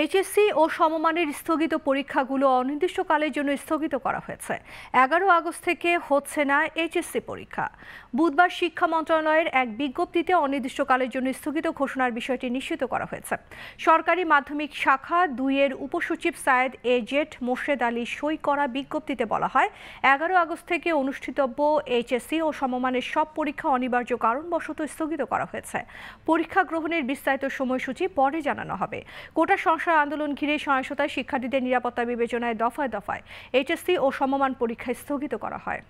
HSC ও সমমানের স্থগিত পরীক্ষাগুলো অনির্দিষ্টকালের জন্য স্থগিত করা হয়েছে এগারো আগস্ট থেকে হচ্ছে না এইচএসসি পরীক্ষা বুধবার শিক্ষা মন্ত্রণালয়ের এক বিজ্ঞপ্তিতে অনির্দিষ্টকালের জন্য স্থগিত ঘোষণার বিষয়টি নিশ্চিত করা হয়েছে সরকারি মাধ্যমিক শাখা দুইয়ের উপসচিব সায়েদ এ জেট মোর্শেদ আলী সই করা বিজ্ঞপ্তিতে বলা হয় এগারো আগস্ট থেকে অনুষ্ঠিতব্য এইচএসসি ও সমমানের সব পরীক্ষা অনিবার্য কারণবশত স্থগিত করা হয়েছে পরীক্ষা গ্রহণের বিস্তারিত সময়সূচি পরে জানানো হবে কোটা সংসার আন্দোলন ঘিরে সহিংসতায় শিক্ষার্থীদের নিরাপত্তা বিবেচনায় দফায় দফায় এইচএসসি ও সমমান পরীক্ষা স্থগিত করা হয়